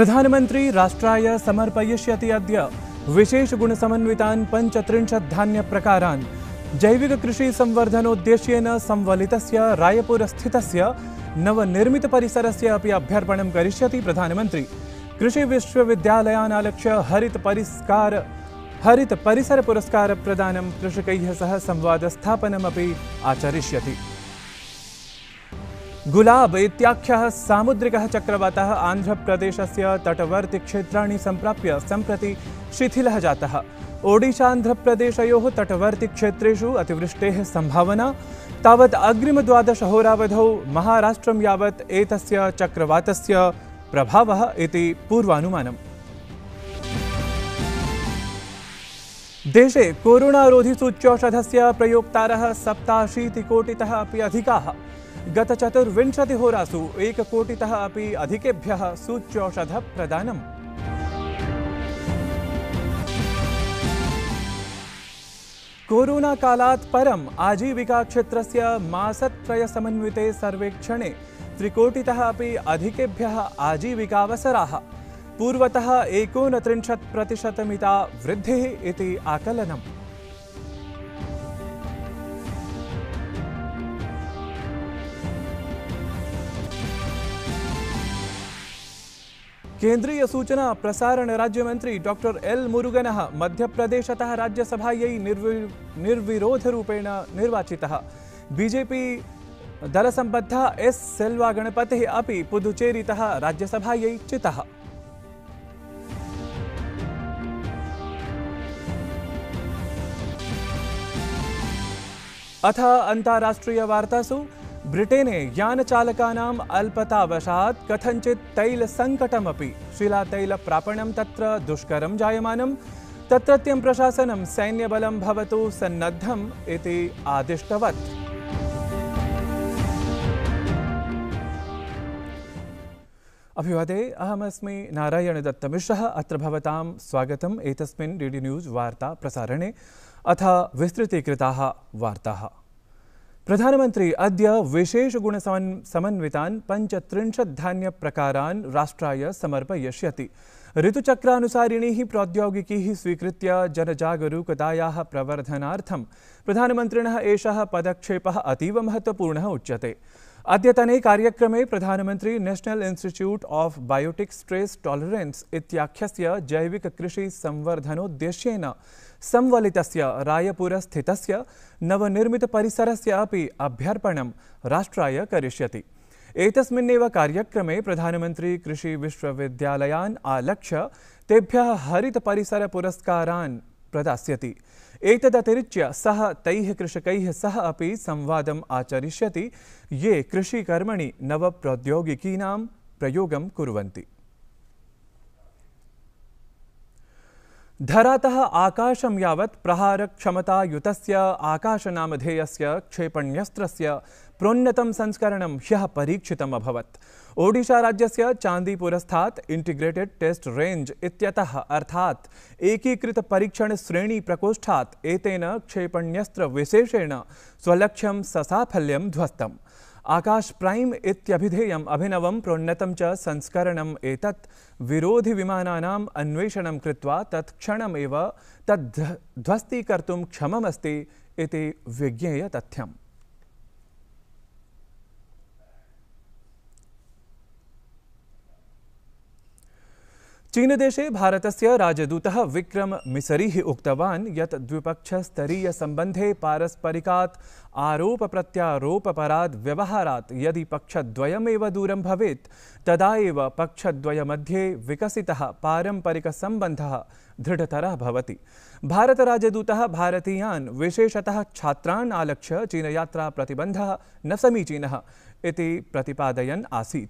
प्रधानमंत्री राष्ट्राय समर्पयिष्यति अद्य विशेषगुणसमन्वितान् पञ्चत्रिंशत् धान्यप्रकारान् जैविककृषिसंवर्धनोद्देश्येन संवलितस्य रायपुरस्थितस्य नवनिर्मितपरिसरस्य अपि अभ्यर्पणं करिष्यति हरित कृषिविश्वविद्यालयानालक्ष्य पुरस्कार प्रदान कृषकैः सह संवाद संवादस्थापनमपि आचरिष्यति गुलाब इत्याख्यः सामुद्रिकः चक्रवातः आन्ध्रप्रदेशस्य तटवर्तिक्षेत्राणि सम्प्राप्य सम्प्रति शिथिलः जातः ओडिशान्ध्रप्रदेशयोः तटवर्तिक्षेत्रेषु अतिवृष्टेः सम्भावना तावत् अग्रिमद्वादशहोरावधौ महाराष्ट्रं यावत् एतस्य चक्रवातस्य प्रभावः इति पूर्वानुमानम् देशे कोरोनारोधिसूच्यौषधस्य प्रयोक्तारः सप्ताशीतिकोटितः अपि अधिकाः गत गतचतुर्विंशतिहोरासु एककोटितः अपि अधिकेभ्यः सूच्यौषधप्रदानम् कोरोनाकालात् परम् आजीविकाक्षेत्रस्य मासत्रयसमन्विते सर्वेक्षणे त्रिकोटितः अपि अधिकेभ्यः आजीविकावसराः पूर्वतः एकोनत्रिंशत् प्रतिशतमिता वृद्धिः इति आकलनम् केंद्रीय सूचना प्रसारण ರಾಜ್ಯ ಮಂತ್ರಿ ಡಾಕ್ಟರ್ ಎಲ್ ಮುರುಗನಃ ಮಧ್ಯಪ್ರದೇಶತಃ राज्यसभा निर्विरोध रूपेण निर्वाचितः बीजेपी संबद्ध एस सेल्वा गणपते अभी पुदुचेरी राज्यसभा चिता अथ वार्तासु ब्रिटेने यानचालकानाम् अल्पतावशात् कथञ्चित् तैलसङ्कटमपि शिलातैलप्रापणं तत्र दुष्करं जायमानं तत्रत्यं प्रशासनं सैन्यबलं भवतु सन्नद्धम् इति आदिष्टवत् अभिवादे अहमस्मि नारायणदत्तमिश्रः अत्र भवतां स्वागतम् एतस्मिन् डी डी न्यूज़ वार्ता प्रसारणे अथ विस्तृतीकृताः वार्ताः प्रधानमन्त्री अद्य विशेषगुणसमन् धान्य पञ्चत्रिंशद्धान्यप्रकारान् राष्ट्राय समर्पयिष्यति ऋतुचक्रानुसारिणीः प्रौद्योगिकीः स्वीकृत्य जनजागरूकतायाः प्रवर्धनार्थं प्रधानमन्त्रिणः एषः पदक्षेपः अतीव महत्त्वपूर्णः उच्यते अद्यतने कार्यक्रमे प्रधानमंत्री national institute of biotic stress tolerance इत्याख्यस्य जैविक कृषि संवर्धनोद्देश्य जैविककृषिसंवर्धनोद्देश्येन संवलितस्य रायपुरस्थितस्य नवनिर्मितपरिसरस्य अपि अभ्यर्पण राष्ट्राय करिष्यति एतस्मिन्नेव कार्यक्रमे प्रधानमंत्री कृषि विश्वविद्यालयान आलक्ष्य तेभ्यः पुरस्कारान प्रदास्यति एतदतिरिच्य सः तैः कृषकैः सह अपि संवादम् आचरिष्यति ये कृषिकर्मणि नवप्रौद्योगिकीनां प्रयोगं कुर्वन्ति धरातः आकाशं यावत् प्रहारक्षमतायुतस्य आकाशनामधेयस्य क्षेपण्यस्त्रस्य प्रोन्नतं संस्करणं ह्यः परीक्षितम् अभवत् ओडिशाराज्यस्य चान्दीपुरस्थात् इण्टिग्रेटेड् टेस्ट् रेञ्ज् इत्यतः श्रेणी प्रकोष्ठा एतेन विशेषेण स्वलक्ष्यं ससाफल्यम ध्वस्तम् आकाश प्राइम इत्यभिधेयम् अभिनव प्रोन्नतं च संस्करणम् एतत् विरोधिविमानानाम् अन्वेषण कृत्वा तत्क्षणमेव तद् ध्वस्तीकर्तुं विज्ञेय तथ्यम चीन देशे भारत राजदूत विक्रम मिसरी द्विपक्ष स्तरीय संबंधे पारस्परिका आरोप आरोपप्रत्यारोपपरात् व्यवहारा यदि पक्षद्वयमेव दूर भवेत् तदा एव पक्षद्वयमध्ये विकसितः पारम्परिकसम्बन्धः दृढतरः भारत राजदूत भारतीयान विशेषतः छात्रन आलक्ष्य चीनयात्रा प्रतिबंध न समीचीन प्रतिदयन आसी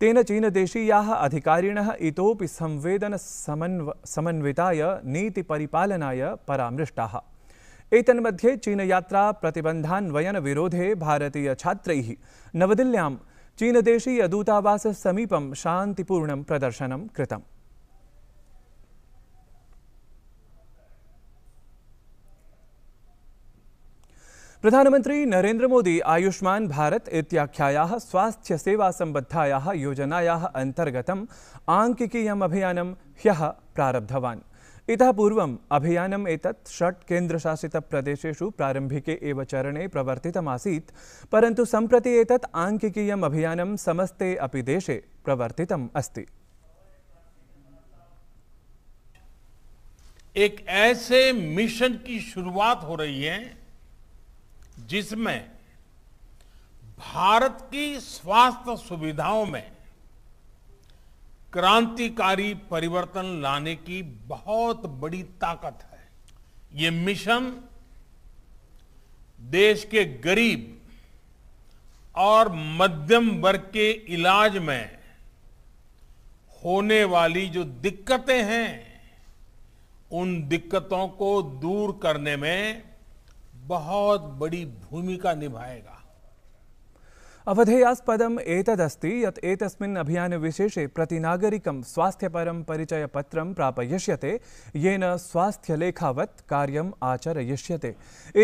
तेन चीन एक मध्ये इतोपि यात्रा समन्विताय विरोधे परामृष्टाः एतन्मध्ये चीनयात्रा चीन देशीय नवदिल्ल्यां समीपम शान्तिपूर्णं प्रदर्शनं कृतम् प्रधानमंत्री प्रधानमन्त्री मोदी आयुष्मान भारत स्वास्थ्य सेवा स्वास्थ्यसेवासम्बद्धायाः योजनाया अंतर्गत आङ्किकीयम् अभियान ह्य प्रारब्धवा इत पूर्व अभियानम् एक षट केन्द्रशासी प्रदेश प्रारंभिके चरणे प्रवर्तितमासीत् परन्तु सम्प्रति एतत् आङ्किकीयम् अभियानं समस्ते अपि देशे प्रवर्तितम् अस्ति एक ऐसे मिशन की शुरुआत हो रही है जिसमें भारत की स्वास्थ्य सुविधाओं में क्रांतिकारी परिवर्तन लाने की बहुत बड़ी ताकत है ये मिशन देश के गरीब और मध्यम वर्ग के इलाज में होने वाली जो दिक्कतें हैं उन दिक्कतों को दूर करने में बहुत बड़ी भूमिका निभाएगा अवधेयास्पदम् एतदस्ति यत् एतस्मिन् अभियानविशेषे प्रतिनागरिकं स्वास्थ्यपरं परिचयपत्रं प्रापयिष्यते येन स्वास्थ्यलेखावत् कार्यम् आचरयिष्यते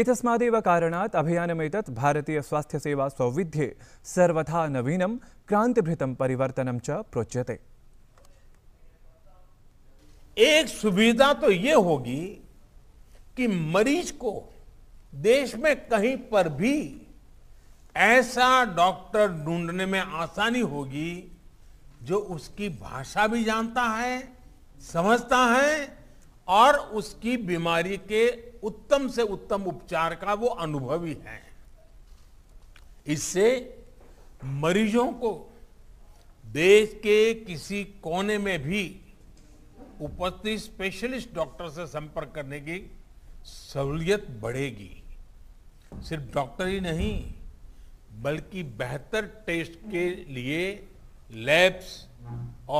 एतस्मादेव कारणात् अभियानमेतत् भारतीयस्वास्थ्यसेवा सौविध्ये सर्वथा नवीनं क्रान्तिभृतं परिवर्तनं च प्रोच्यते एक सुविधा तो ये होगी कि मरीज को देश में कहीं पर भी ऐसा डॉक्टर ढूंढने में आसानी होगी जो उसकी भाषा भी जानता है समझता है और उसकी बीमारी के उत्तम से उत्तम उपचार का वो अनुभवी है इससे मरीजों को देश के किसी कोने में भी उपस्थित स्पेशलिस्ट डॉक्टर से संपर्क करने की सहूलियत बढ़ेगी सिर्फ डॉक्टर ही नहीं बल्कि बेहतर टेस्ट के लिए लैब्स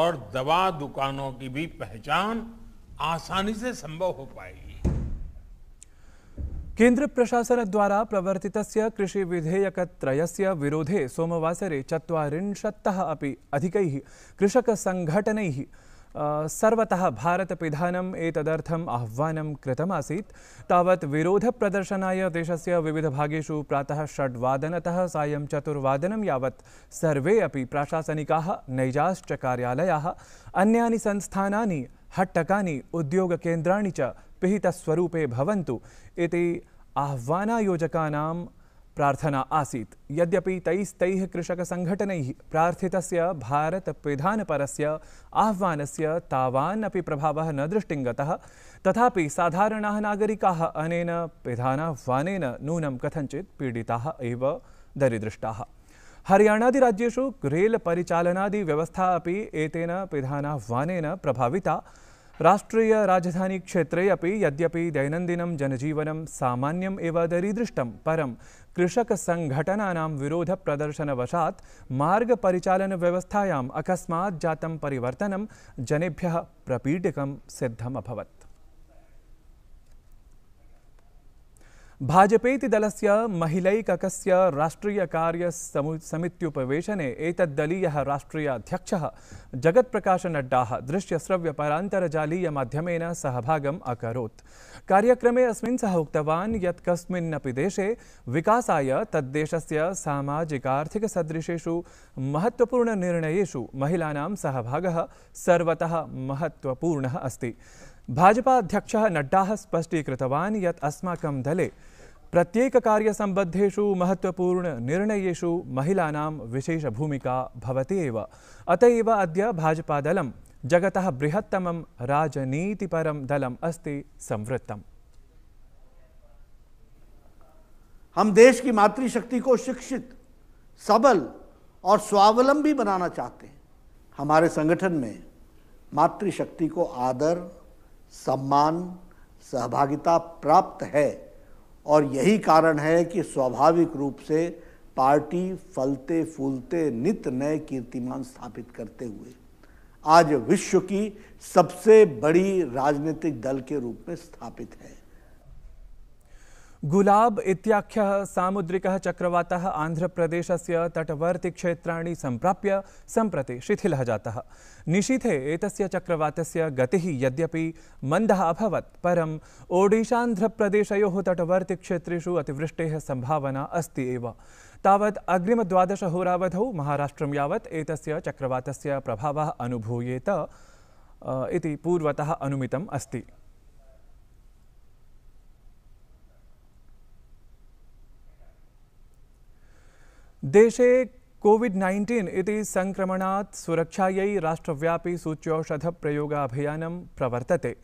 और दवा दुकानों की भी पहचान आसानी से संभव हो पाएगी केंद्र प्रशासन द्वारा प्रवर्तित कृषि विधेयक विरोधे सोमवासरे चुरीशत् अभी अधिक कृषक संघटन सर्वतः भारतपिधानम् एतदर्थम् आह्वानं कृतमासीत् तावत् विरोधप्रदर्शनाय देशस्य विविधभागेषु प्रातः षड्वादनतः सायं चतुर्वादनं यावत् सर्वे अपि प्राशासनिकाः नैजाश्च कार्यालयाः अन्यानि संस्थानानि हट्टकानि उद्योगकेन्द्राणि च पिहितस्वरूपे भवन्तु इति आह्वानायोजकानां प्रार्थना आसी यद्यपि तैस्तैः कृषकसङ्घटनैः प्रार्थितस्य भारतपिधानपरस्य आह्वानस्य तावान् अपि प्रभावः न दृष्टिङ्गतः तथापि साधारणाः नागरिकाः अनेन पिधानाह्वानेन नूनं कथञ्चित् पीडिताः एव दरीदृष्टाः हरियाणादिराज्येषु रेलपरिचालनादिव्यवस्था अपि एतेन पिधानाह्वानेन प्रभाविता राष्ट्रीयराजधानीक्षेत्रे अपि यद्यपि दैनन्दिनं जनजीवनं सामान्यम् एव दरीदृष्टं परं कृषकसङ्घटनानां विरोधप्रदर्शनवशात् मार्गपरिचालनव्यवस्थायाम् अकस्मात् अकस्मा जात जनेभ्यः जनेभ्य सिद्धम् अभवत् भाजपेति दलस्य महिलैककस्य राष्ट्रियकार्यसमित्युपवेशने एतद्दलीयः राष्ट्रियाध्यक्षः जगत्प्रकाशनड्डाः दृश्यश्रव्यपरान्तरजालीयमाध्यमेन सहभागम् अकरोत् कार्यक्रमे अस्मिन् सः उक्तवान् यत् कस्मिन्नपि देशे विकासाय तद्देशस्य सामाजिकार्थिकसदृशेषु महत्त्वपूर्णनिर्णयेषु महिलानां सहभागः सर्वतः महत्त्वपूर्णः अस्ति भाजपाध्यक्षः नड्डाः स्पष्टीकृतवान् यत् अस्माकं दले प्रत्येक कार्य संबद्धेशु महत्वपूर्ण महत्त्वपूर्णनिर्णयेषु महिलानां विशेष भवति एव अतएव एव अद्य दल जगत बृहत्तम राजनीतिपर दल अस्ति संवृत्तम हम देश की मातृशक्ति को शिक्षित सबल और स्वावलंबी बनाना चाहते हैं हमारे संगठन में मातृशक्ति को आदर सम्मान सहभागिता प्राप्त है और यही कारण है कि स्वाभाविक रूप से पार्टी फलते फूलते नित नए कीर्तिमान स्थापित करते हुए आज विश्व की सबसे बड़ी राजनीतिक दल के रूप में स्थापित है गुलाब आंध्र प्रदेश से तटवर्ती तटवर्तिक्षेत्राणि संप्राप्य संप्रति शिथिल जाता निशीथे एतस्य चक्रवात गति यद्यपि मन्दः अभवत् परम् ओडिशान्ध्रप्रदेशयोः तटवर्तिक्षेत्रेषु अतिवृष्टेः सम्भावना अस्ति एव तावत् अग्रिमद्वादशहोरावधौ महाराष्ट्रं यावत् एतस्य चक्रवातस्य प्रभावः अनुभूयेत पूर्वतः अनुमितम् देशे कोविड नाइन्टीन इति सुरक्षा सुरक्षायै राष्ट्रव्यापी सूच्यौषधप्रयोगाभियानं प्रवर्तते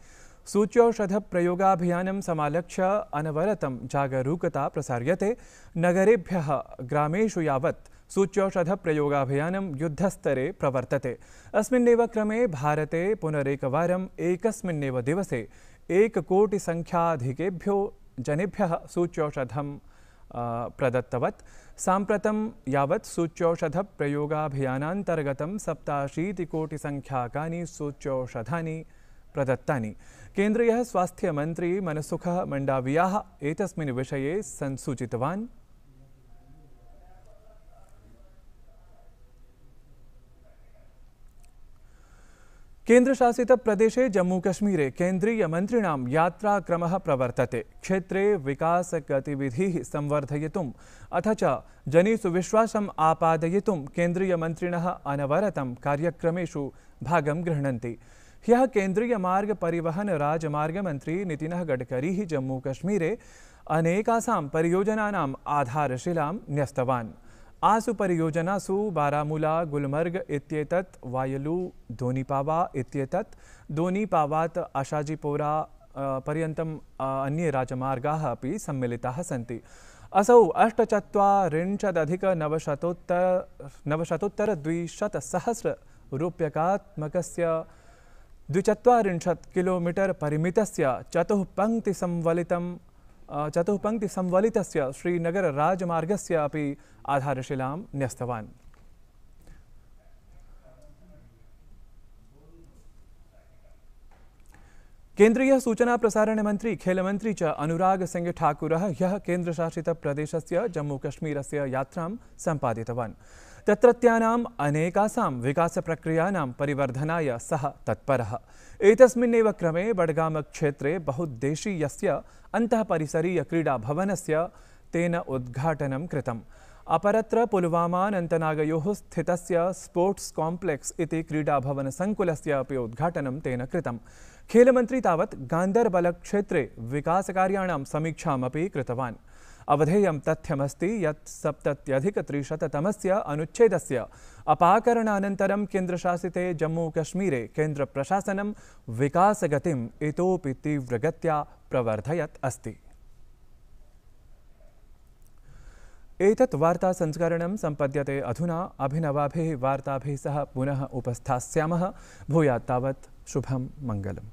सूच्यौषधप्रयोगाभियानं समालक्ष्य अनवरतं जागरूकता प्रसार्यते नगरेभ्यः ग्रामेषु यावत् सूच्यौषधप्रयोगाभियानं युद्धस्तरे प्रवर्तते अस्मिन्नेव क्रमे भारते पुनरेकवारम् एकस्मिन्नेव दिवसे एककोटिसङ्ख्याधिकेभ्यो जनेभ्यः सूच्यौषधं प्रदत्तवत् सांप्रतम यावत् सूच्यौषधप्रयोगाभियानान्तर्गतं सूच्यौषधा प्रदत्ता केन्द्रीय स्वास्थ्य मंत्री मनसुख मंडाविया एक विषय संसूचितवान् केन्द्रशासित प्रदेशे केन्द्रीय केन्द्रीयमन्त्रिणां यात्राक्रमः प्रवर्तते क्षेत्रे विकासगतिविधीः संवर्धयितुम् अथ च जनेषु विश्वासम् आपादयितुं केन्द्रीयमन्त्रिणः अनवरतं कार्यक्रमेषु भागं गृह्णन्ति ह्यः केन्द्रीयमार्गपरिवहनराजमार्गमन्त्री नितिनः गडकरीः जम्मूकश्मीरे अनेकासां परियोजनानाम् आधारशिलां न्यस्तवान् आसु परियोजनासु बारामूला गुलमर्ग इत्येतत् वायलु धोनीपावा इत्येतत् धोनीपावात् आशाजीपोरा पर्यन्तम् अन्ये राजमार्गाः अपि सम्मिलिताः सन्ति असौ अष्टचत्वारिंशदधिकनवशतोत्तर नवशतोत्तरद्विशतसहस्ररूप्यकात्मकस्य द्विचत्वारिंशत् किलोमीटर् परिमितस्य चतुः पङ्क्तिसंवलितं श्रीनगर राजमार्ग से आधारशिला न्यस्तवा केन्द्रीय सूचना प्रसारण मंत्री खेल मंत्री च अनुराग सिंह ठाकुरः ह्यः जम्मू कश्मीर यात्रा संपादित तत्रत्यानाम् अनेकासां विकासप्रक्रियाणां परिवर्धनाय सः तत्परः एतस्मिन्नेव क्रमे बडगामक्षेत्रे बहुद्देशीयस्य अन्तःपरिसरीयक्रीडाभवनस्य तेन उद्घाटनं कृतम् अपरत्र पुलवामानन्तनागयोः स्थितस्य स्पोर्ट्स् काम्प्लेक्स् इति क्रीडाभवनसङ्कुलस्य अपि उद्घाटनं तेन कृतम् खेलमन्त्री तावत् गान्धर्बलक्षेत्रे विकासकार्याणां समीक्षामपि कृतवान् अवधेयं तथ्यमस्ति यत् सप्तत्यधिकत्रिशततमस्य केन्द्रशासी जम्मू कश्मीर केन्द्र प्रशासन विकासगति इतोपि तीव्रगत्या प्रवर्धयत् अस्ति एतत् वार्ता संस्करणं सम्पद्यते अधुना अभिनवाभिः वार्ताभिः सह पुनः उपस्थास्यामः भूयात् तावत् शुभं मङ्गलम्